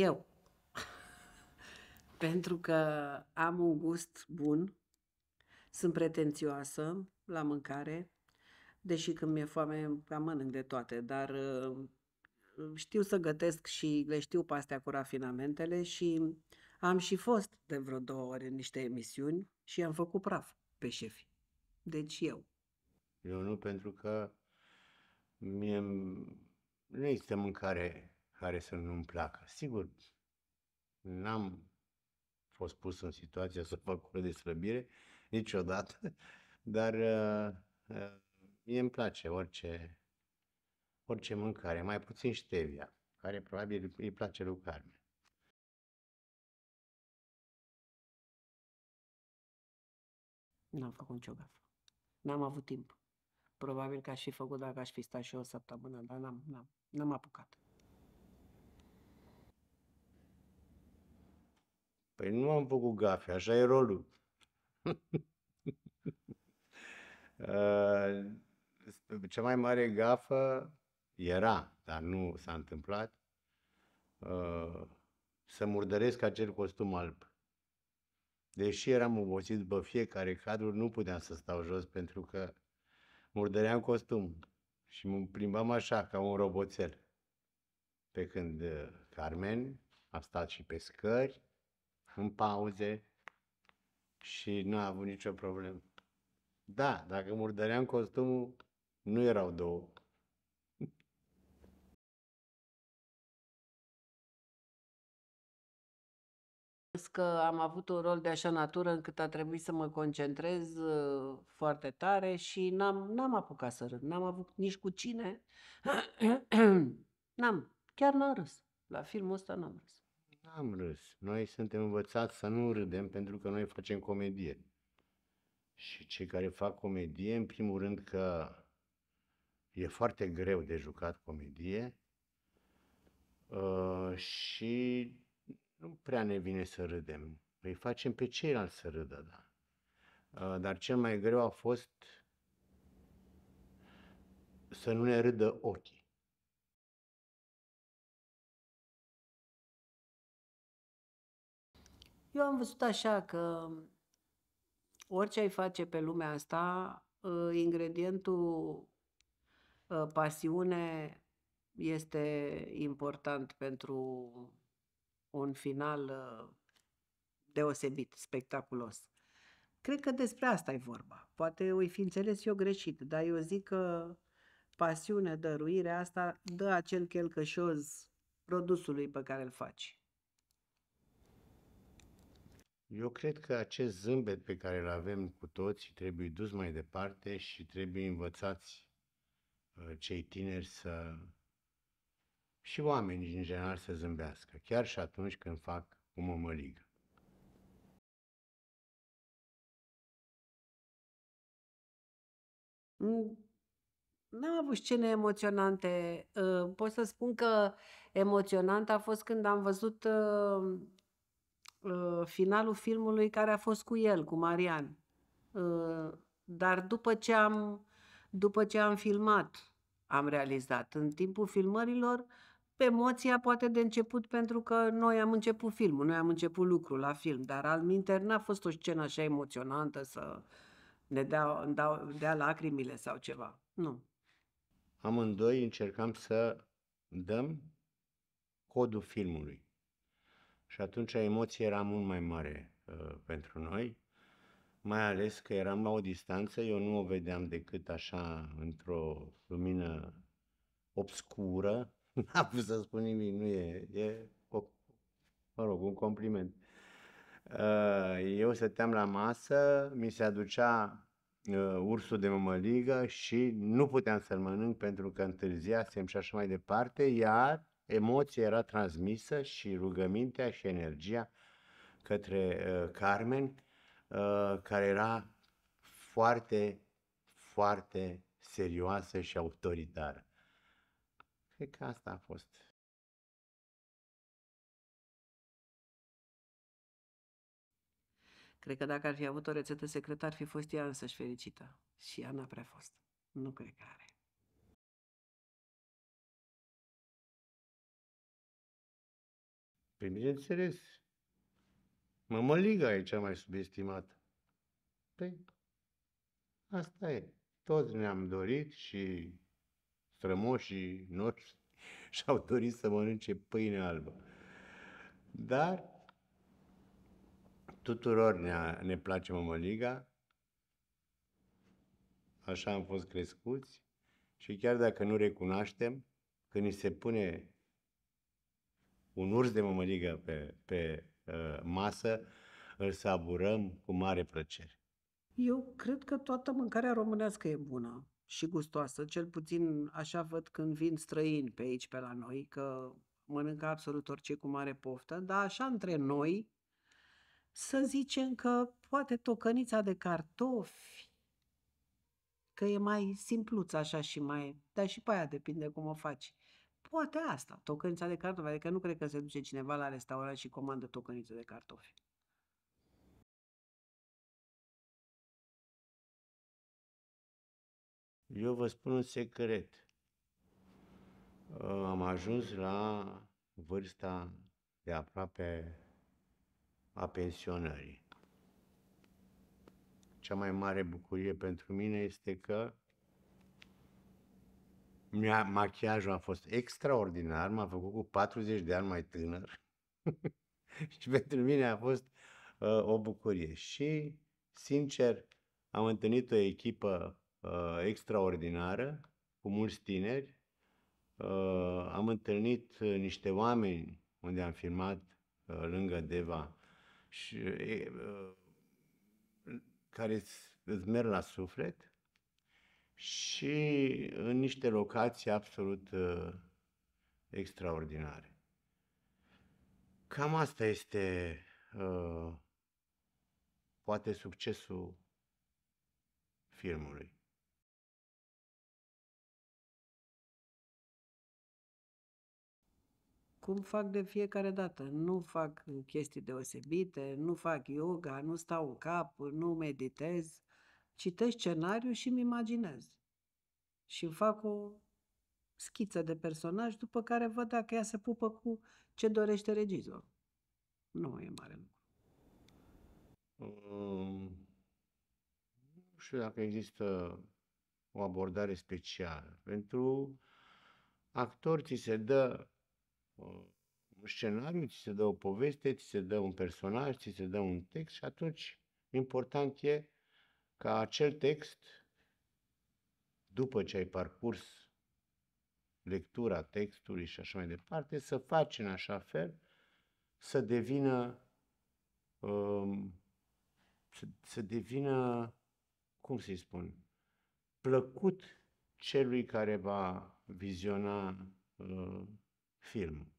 eu. Pentru că am un gust bun, sunt pretențioasă la mâncare, deși când mi-e foame, cam mănânc de toate, dar uh, știu să gătesc și le știu pe astea cu rafinamentele și am și fost de vreo două ori în niște emisiuni și am făcut praf pe șefi. Deci eu. Eu nu, pentru că mie nu există mâncare care să nu-mi placă. Sigur, n-am fost pus în situația să fac cură de slăbire niciodată, dar uh, uh, mie îmi place orice, orice mâncare, mai puțin ștevia, care probabil îi place lui Carmen. N-am făcut nicio gafă. N-am avut timp. Probabil că aș fi făcut dacă aș fi stat și o săptămână, dar n-am, n-am, n-am apucat. Păi nu am făcut gafe, așa e rolul. Ă, cea mai mare gafă era, dar nu s-a întâmplat, ă, să murdăresc acel costum alb. Deși eram obosit pe fiecare cadru, nu puteam să stau jos pentru că murdăream costum și mă plimbam așa, ca un roboțel. Pe când ă, Carmen a stat și pe scări, în pauze și nu a avut nicio problemă. Da, dacă murdăream costumul, nu erau două. că am avut un rol de așa natură încât a trebuit să mă concentrez uh, foarte tare și n-am, n-am apucat să râd. N-am avut nici cu cine. n-am. Chiar n-am râs. La filmul ăsta n-am râs n-am râs. Noi suntem învățați să nu râdem pentru că noi facem comedie. Și cei care fac comedie, în primul rând că e foarte greu de jucat comedie uh, și nu prea ne vine să râdem. Îi facem pe ceilalți să râdă, da. Uh, dar cel mai greu a fost să nu ne râdă ochii. Eu am văzut așa că orice ai face pe lumea asta, ă, ingredientul ă, pasiune este important pentru un final ă, deosebit, spectaculos. Cred că despre asta e vorba. Poate o fi înțeles eu greșit, dar eu zic că pasiune, dăruire, asta dă acel chelcășoz produsului pe care îl faci. Eu cred că acest zâmbet pe care îl avem cu toți trebuie dus mai departe și trebuie învățați uh, cei tineri să și oamenii în general să zâmbească, chiar și atunci când fac o mămăligă. Mm, n-am avut scene emoționante. Uh, pot să spun că emoționant a fost când am văzut uh, Uh, finalul filmului care a fost cu el, cu Marian. Uh, dar după ce am, după ce am filmat, am realizat. În timpul filmărilor, pe emoția poate de început, pentru că noi am început filmul, noi am început lucrul la film, dar al minter n-a fost o scenă așa emoționantă să ne dea, dea, dea lacrimile sau ceva. Nu. Amândoi încercam să dăm codul filmului. Și atunci emoția era mult mai mare uh, pentru noi, mai ales că eram la o distanță, eu nu o vedeam decât așa într-o lumină obscură, n-am putut să spun nimic, nu e, e o, mă rog, un compliment. Uh, eu stăteam la masă, mi se aducea uh, ursul de mămăligă și nu puteam să-l mănânc pentru că întârziasem și așa mai departe, iar emoția era transmisă și rugămintea și energia către uh, Carmen, uh, care era foarte, foarte serioasă și autoritară. Cred că asta a fost. Cred că dacă ar fi avut o rețetă secretă, ar fi fost ea însăși fericită. Și ea n-a prea fost. Nu cred că are. Păi bineînțeles, mămăliga e cea mai subestimată. Păi, asta e. Toți ne-am dorit și strămoșii noștri și-au dorit să mănânce pâine albă. Dar tuturor ne, ne place mămăliga, așa am fost crescuți și chiar dacă nu recunoaștem, când ni se pune un urs de mămăligă pe, pe uh, masă, îl saburăm cu mare plăcere. Eu cred că toată mâncarea românească e bună și gustoasă, cel puțin așa văd când vin străini pe aici, pe la noi, că mănâncă absolut orice cu mare poftă, dar așa între noi, să zicem că poate tocănița de cartofi, că e mai simpluț așa și mai... Dar și pe aia depinde cum o faci poate asta, tocănița de cartofi. Adică nu cred că se duce cineva la restaurant și comandă tocăniță de cartofi. Eu vă spun un secret. Uh, am ajuns la vârsta de aproape a pensionării. Cea mai mare bucurie pentru mine este că Machiajul a fost extraordinar, m-a făcut cu 40 de ani mai tânăr și pentru mine a fost uh, o bucurie. Și, sincer, am întâlnit o echipă uh, extraordinară, cu mulți tineri. Uh, am întâlnit uh, niște oameni unde am filmat uh, lângă Deva și uh, care îți merg la suflet și în niște locații absolut uh, extraordinare. Cam asta este uh, poate succesul filmului. Cum fac de fiecare dată? Nu fac chestii deosebite, nu fac yoga, nu stau în cap, nu meditez, citesc scenariu și îmi imaginez. Și îmi fac o schiță de personaj, după care văd dacă ea se pupă cu ce dorește regizorul. Nu e mare lucru. Um, nu știu dacă există o abordare specială. Pentru actor. ți se dă uh, un scenariu, ți se dă o poveste, ți se dă un personaj, ți se dă un text și atunci important e ca acel text, după ce ai parcurs lectura textului și așa mai departe, să faci în așa fel să devină um, să, să devină cum să-i spun plăcut celui care va viziona uh, filmul.